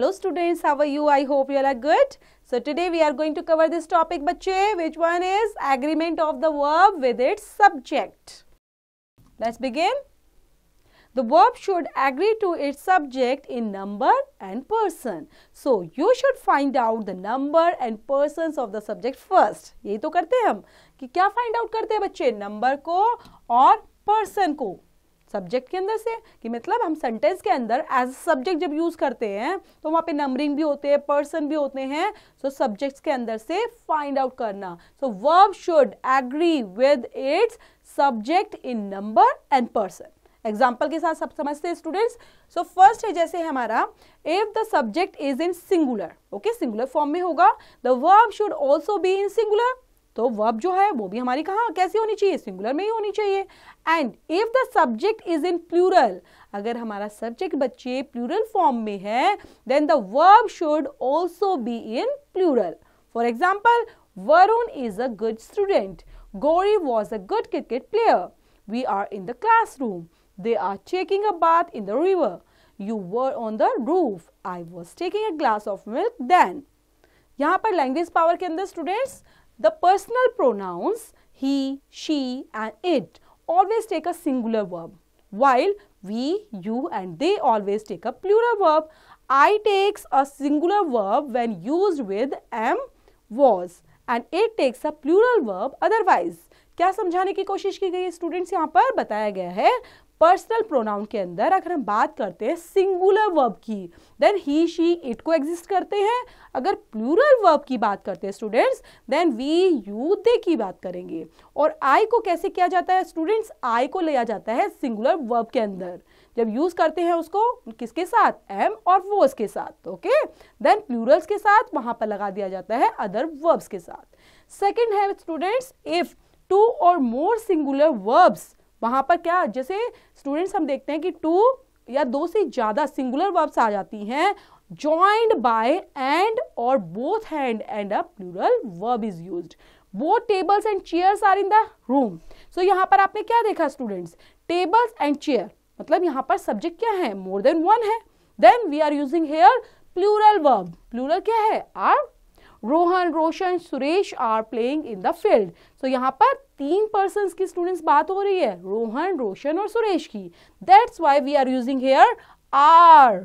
hello students how are you i hope you all are good so today we are going to cover this topic bache which one is agreement of the verb with its subject let's begin the verb should agree to its subject in number and person so you should find out the number and persons of the subject first यही तो करते हम कि क्या find out करते हैं बच्चे number को और person को सब्जेक्ट के अंदर से कि मतलब हम सेंटेंस के अंदर एज सब्जेक्ट जब यूज करते हैं तो वहां पे नंबरिंग भी होते हैं पर्सन भी होते हैं सो so सब्जेक्ट्स के अंदर से फाइंड आउट करना so verb should agree with its subject in number and person example के साथ सब समझते हैं स्टूडेंट्स सो फर्स्ट है जैसे हमारा if the subject is in singular okay singular form में होगा the verb should also be in singular तो वर्ब जो है वो भी हमारी कहाँ कैसी होनी चाहिए सिंगुलर में ही होनी चाहिए and if the subject is in plural अगर हमारा सब्जेक्ट बच्चे प्लूरल फॉर्म में है then the verb should also be in plural for example Varun is a good student Gauri was a good cricket player we are in the class room they are taking a bath in the river you were on the roof I was taking a glass of milk then यहाँ पर language power के अंदर students The personal pronouns he, she and it always take a singular verb while we, you and they always take a plural verb. I takes a singular verb when used with am, was and it takes a plural verb otherwise. क्या समझाने की कोशिश की गई है students यहाँ पर बताया गया है पर्सनल प्रोनाउन के अंदर अगर हम बात करते हैं सिंगुलर वर्ब की देन ही शी इट को एग्जिस्ट करते हैं अगर प्लूरल वर्ब की बात करते हैं students then we you they की बात करेंगे और आई को कैसे किया जाता है स्टूडेंट्स आई को लिया जाता है सिंगुलर वर्ब के अंदर जब यूज करते हैं उसको किसके साथ एम और वोस के साथ ओके देन प्लूरल्स के साथ वहां पर लगा दिया जाता है अदर वर्ब्स के साथ सेकेंड है स्टूडेंट्स इफ टू और मोर सिंगुलर वर्ब्स वहां पर क्या जैसे स्टूडेंट्स हम देखते हैं कि टू या दो से ज्यादा सिंगुलर वर्ब्स आ जाती हैं ज्वाइंड बाय एंड और both hand and plural verb is use both tables and chairs are in the room so यहाँ पर आपने क्या देखा स्टूडेंट्स टेबल्स एंड चेयर मतलब यहाँ पर सब्जेक्ट क्या है मोर देन वन है then we are using here plural verb plural क्या है are Rohan Roshan Suresh are playing in the field so यहाँ पर तीन पर्सन की स्टूडेंट्स बात हो रही है रोहन रोशन और सुरेश की that's why we are using here are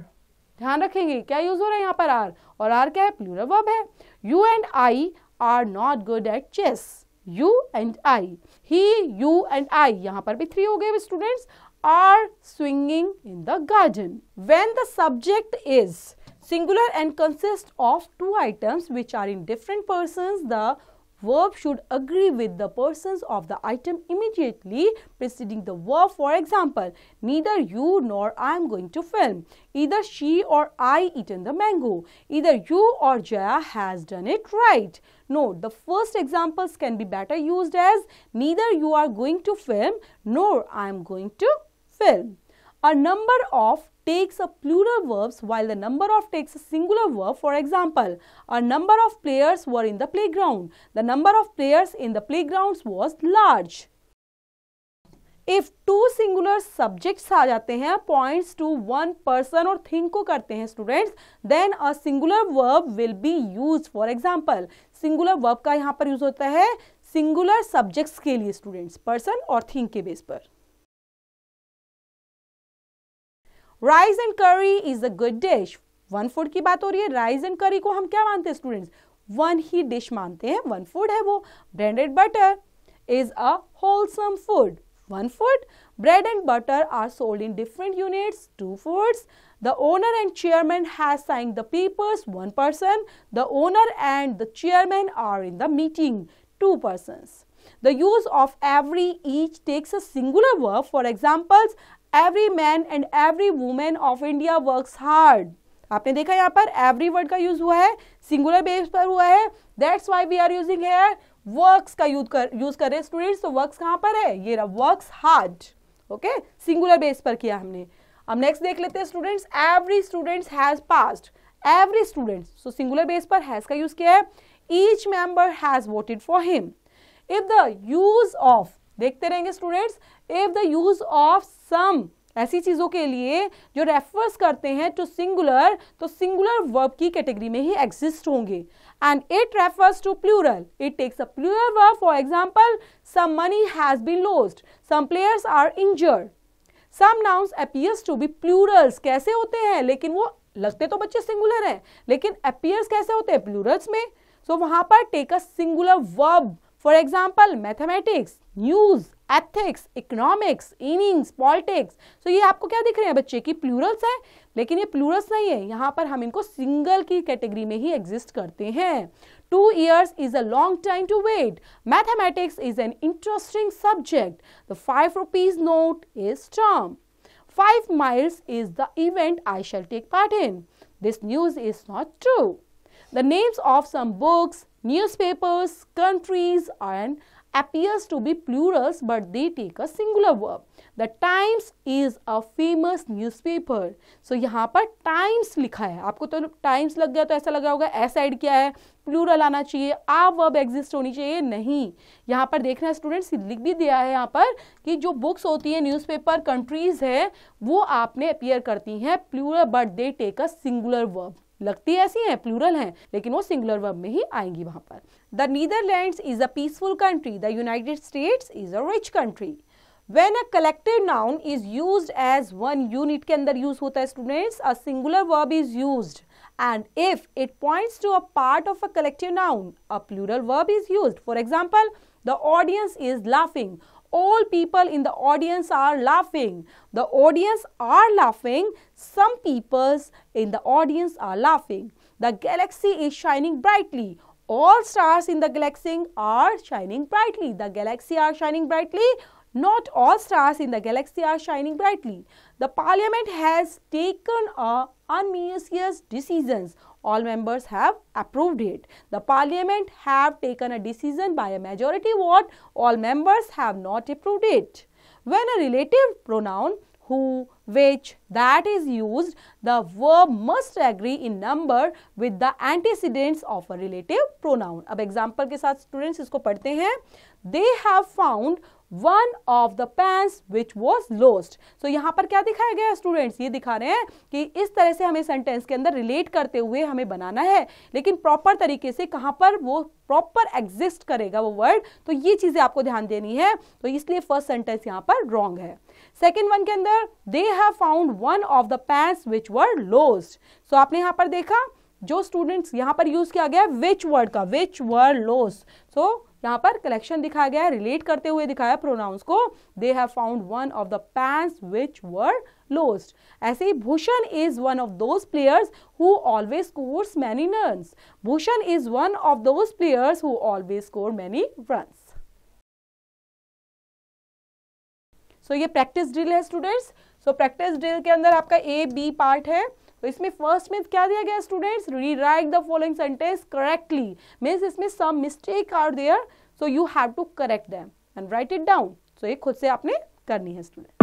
ध्यान रखेंगे क्या यूज हो रहा है यहाँ पर आर और आर क्या है प्लूरल वर्ब है you and I are not good at chess you and I he you and I यहाँ पर भी थ्री हो गए students are swinging in the garden when the subject is singular and consists of two items which are in different persons. The verb should agree with the persons of the item immediately preceding the verb. For example, neither you nor I am going to film. Either she or I eaten the mango. Either you or Jaya has done it right. Note, the first examples can be better used as neither you are going to film nor I am going to film. A number of takes a plural verbs while the number of takes a singular verb. For example, a number of players were in the playground. The number of players in the playgrounds was large. If two singular subjects आ जाते हैं points to one person or thing को करते हैं students, then a singular verb will be used. For example, singular verb का यहाँ पर use होता है singular subjects के लिए students, person और thing के base पर Rice and curry is a good dish. One food ki बात हो रही है राइस एंड करी को हम क्या मानते हैं स्टूडेंट्स वन ही डिश मानते हैं वन फूड है वो bread and butter is a bread and butter are sold in different units two foods the owner and chairman has signed the papers one person the owner and the chairman are in the meeting two persons the use of every each takes a singular verb for examples every man and every women of India work hard आपने देखा यहाँ पर every word का use हुआ है singular base पर हुआ है that's why we are using here work का यूज कर यूज कर रहे स्टूडेंट्स तो वर्क कहाँ पर है ये रहा works hard okay singular base पर किया हमने अब नेक्स्ट देख लेते हैं students every students has passed every students so singular base पर हैज का यूज किया है each member has voted for him if the use of देखते रहेंगे students if the use of some ऐसी चीज़ों के लिए जो रेफर्स करते हैं टू सिंगुलर तो सिंगुलर वर्ब की कैटेगरी में ही एग्जिस्ट होंगे and it refers to plural it takes a plural verb for example some money has been lost some players are injured some nouns appears to be plurals कैसे होते हैं लेकिन वो लगते तो बच्चे सिंगुलर हैं लेकिन अपीयर्स कैसे होते हैं प्लूरल्स में सो so, वहाँ पर take a singular verb For example, mathematics, news, ethics, economics, innings, politics. So, ये आपको क्या दिख रहे हैं बच्चे की plurals हैं, लेकिन ये plurals नहीं हैं. यहाँ पर हम इनको single की category में ही exist करते हैं. Two years is a long time to wait. Mathematics is an interesting subject. The five rupees note is term. Five miles is the event I shall take part in. This news is not true. The names of some books, newspapers, countries and appears to be plurals but they take a singular verb. The Times is a famous newspaper. So यहाँ पर Times लिखा है आपको तो Times लग गया तो ऐसा लगा होगा ऐसा ऐड किया है प्लूरल आना चाहिए आ वर्ब एग्जिस्ट होनी चाहिए नहीं यहाँ पर देखना स्टूडेंट्स लिख भी दिया है यहाँ पर कि जो बुक्स होती है न्यूज़पेपर कंट्रीज है वो आप में अपियर करती हैं plural but they take a singular verb लगती ऐसी हैं प्लूरल हैं लेकिन वो सिंगुलर वर्ब में ही आएंगी वहां पर the Netherland is a peaceful country the United States is a rich country when a collective noun is use as one unit के अंदर यूज होता है students a singular verb is use and if it points to a part of a collective noun a plural verb is use for example the audience is laughing all people in the audience are laughing. The audience are laughing. Some peoples in the audience are laughing. The galaxy is shining brightly. All stars in the galaxy are shining brightly. The galaxy are shining brightly. Not all stars in the galaxy are shining brightly. The parliament has taken a unmeritorious decisions all members have approved it. The parliament have taken a decision by a majority vote, all members have not approved it. When a relative pronoun who, which, that is used, the verb must agree in number with the antecedents of a relative pronoun. अब example के साथ students इसको पढ़ते हैं. They have found one of the pens which was lost so यहाँ पर क्या दिखाया गया स्टूडेंट्स ये दिखा रहे हैं कि इस तरह से हमें सेंटेंस के अंदर रिलेट करते हुए हमें बनाना है लेकिन प्रॉपर तरीके से कहाँ पर वो प्रॉपर एग्जिस्ट करेगा वो वर्ड तो ये चीज़ें आपको ध्यान देनी है तो इसलिए फर्स्ट सेंटेंस यहाँ पर रॉन्ग है सेकेंड वन के अंदर they have found one of the pens which were lost so आपने यहाँ पर देखा जो स्टूडेंट्स यहाँ पर यूज किया गया विच वर्ड का विच वर्ड लोस सो यहाँ पर कलेक्शन दिखाया गया रिलेट करते हुए दिखाया प्रोनाउंस को they have found one of the pens which were lost ऐसे ही Bhushan is one of those players who always scores many run Bhushan is one of those players who always score many run so so, ये practice drill है students so practice drill के अंदर आपका A B part है तो इसमें first में क्या दिया गया students rewrite the following sentence correctly means इसमें some mistake are there so you have to correct them and write it down so ये खुद से आपने करनी है स्टूडेंट